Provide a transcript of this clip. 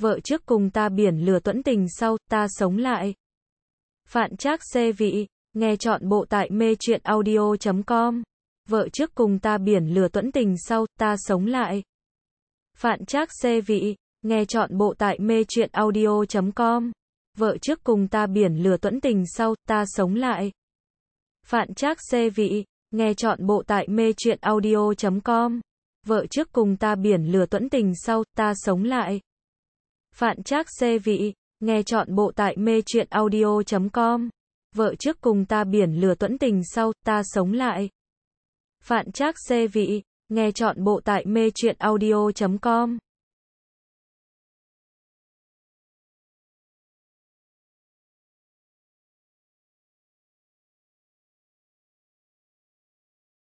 vợ trước cùng ta biển lừa tuẫn tình sau, ta sống lại. Phạn Trác xê vị, nghe chọn bộ tại mê truyện audio.com. Vợ trước cùng ta biển lừa tuẫn tình sau, ta sống lại. Phạn Trác xê vị, nghe chọn bộ tại mê truyện audio.com. Vợ trước cùng ta biển lừa tuẫn tình sau, ta sống lại. Phạn Trác xê vị, nghe chọn bộ tại mê truyện audio.com. Vợ trước cùng ta biển lừa tuẫn tình sau, ta sống lại. Phạn Trác xê vị, nghe chọn bộ tại mê truyện audio.com. Vợ trước cùng ta biển lửa tuẫn tình sau, ta sống lại. Phạn Trác xê vị, nghe chọn bộ tại mê truyện audio.com.